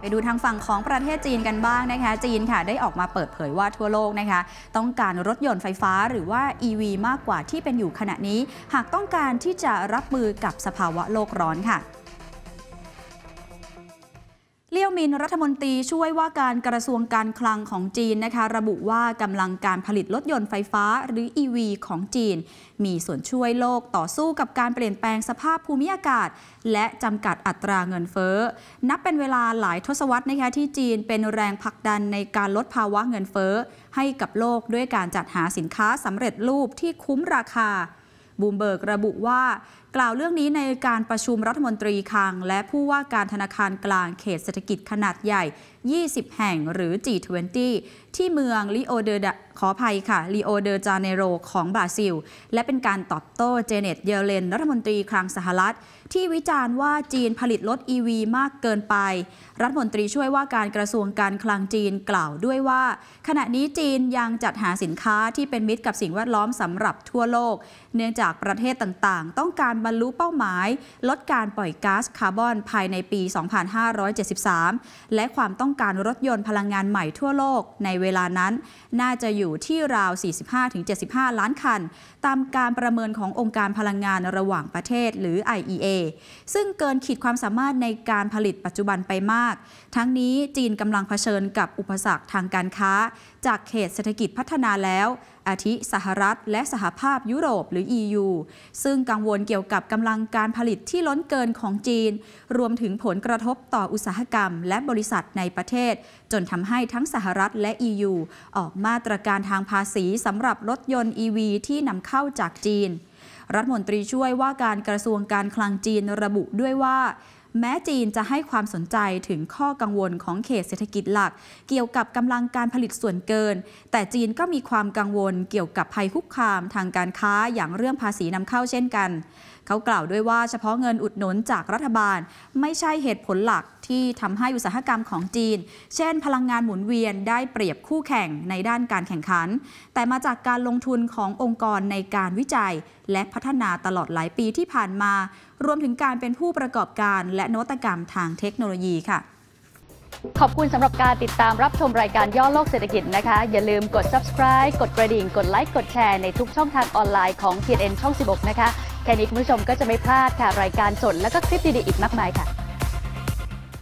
ไปดูทางฝั่งของประเทศจีนกันบ้างนะคะ จีนค่ะได้ออกมาเปิดเผยว่าทั่วโลกนะคะ ต้องการรถยนต์ไฟฟ้าหรือว่า EV มากกว่าที่เป็นอยู่ขณะนี้ หากต้องการที่จะรับมือกับสภาวะโลกร้อนค่ะเลี่ยวมินรัฐมนตรีช่วยว่าการกระทรวงการคลังของจีนนะคะ ระบุว่ากำลังการผลิตรถยนต์ไฟฟ้าหรือ EV ของจีน มีส่วนช่วยโลกต่อสู้กับการเปลี่ยนแปลงสภาพภูมิอากาศ และจำกัดอัตราเงินเฟ้อ นับเป็นเวลาหลายทศวรรษนะคะที่จีนเป็นแรงผลักดันในการลดภาวะเงินเฟ้อ ให้กับโลกด้วยการจัดหาสินค้าสำเร็จรูปที่คุ้มราคาบูมเบิร์กระบุว่ากล่าวเรื่องนี้ในการประชุมรัฐมนตรีคลัง และผู้ว่าการธนาคารกลางเขตเศรษฐกิจขนาดใหญ่20 แห่งหรือ G20 ที่เมืองลิโอเดอขออภัยค่ะลิโอเดจาเนโรของบราซิล และเป็นการตอบโต้เจเน็ตเยเลนรัฐมนตรีคลังสหรัฐ ที่วิจารณ์ว่าจีนผลิตรถ e ีมากเกินไป รัฐมนตรีช่วยว่าการกระทรวงการคลังจีนกล่าวด้วยว่า ขณะนี้จีนยังจัดหาสินค้าที่เป็นมิตรกับสิ่งแวดล้อมสำหรับทั่วโลก เนื่องจากประเทศต่างๆ ต้องการบรรลุเป้าหมาย ลดการปล่อยก๊าซคาร์บอนภายในปี 2573 และความต้องการรถยนต์พลังงานใหม่ทั่วโลกในเวลานั้น น่าจะอยู่ที่ราว 45-75 ล้านคัน ตามการประเมินขององค์การพลังงานระหว่างประเทศ หรือ IEA ซึ่งเกินขีดความสามารถในการผลิตปัจจุบันไปมาก ทั้งนี้จีนกำลังเผชิญกับอุปสรรคทางการค้า จากเขตเศรษฐกิจพัฒนาแล้วอาทิสหรัฐและสหภาพยุโรปหรือ EU ซึ่งกังวลเกี่ยวกับกำลังการผลิตที่ล้นเกินของจีน รวมถึงผลกระทบต่ออุตสาหกรรมและบริษัทในประเทศ จนทำให้ทั้งสหรัฐและ EU ออกมาตรการทางภาษีสำหรับรถยนต์ EV ที่นำเข้าจากจีน รัฐมนตรีช่วยว่าการกระทรวงการคลังจีนระบุด้วยว่าแม้จีนจะให้ความสนใจถึงข้อกังวลของเขตเศรษฐกิจหลัก เกี่ยวกับกำลังการผลิตส่วนเกิน แต่จีนก็มีความกังวลเกี่ยวกับภัยคุกคามทางการค้าอย่างเรื่องภาษีนำเข้าเช่นกัน เขากล่าวด้วยว่าเฉพาะเงินอุดหนุนจากรัฐบาล ไม่ใช่เหตุผลหลักที่ทำให้อุตสาหกรรมของจีน เช่น พลังงานหมุนเวียนได้เปรียบคู่แข่งในด้านการแข่งขัน แต่มาจากการลงทุนขององค์กรในการวิจัย และพัฒนาตลอดหลายปีที่ผ่านมา รวมถึงการเป็นผู้ประกอบการและนวัตกรรมทางเทคโนโลยีค่ะ ขอบคุณสำหรับการติดตามรับชมรายการย่อโลกเศรษฐกิจนะคะ อย่าลืมกด subscribe กดกระดิ่ง กดไลค์ กดแชร์ในทุกช่องทางออนไลน์ของ TNN ช่อง16นะคะ แค่นี้คุณผู้ชมก็จะไม่พลาดค่ะรายการสดและก็คลิปดีๆอีกมากมายค่ะ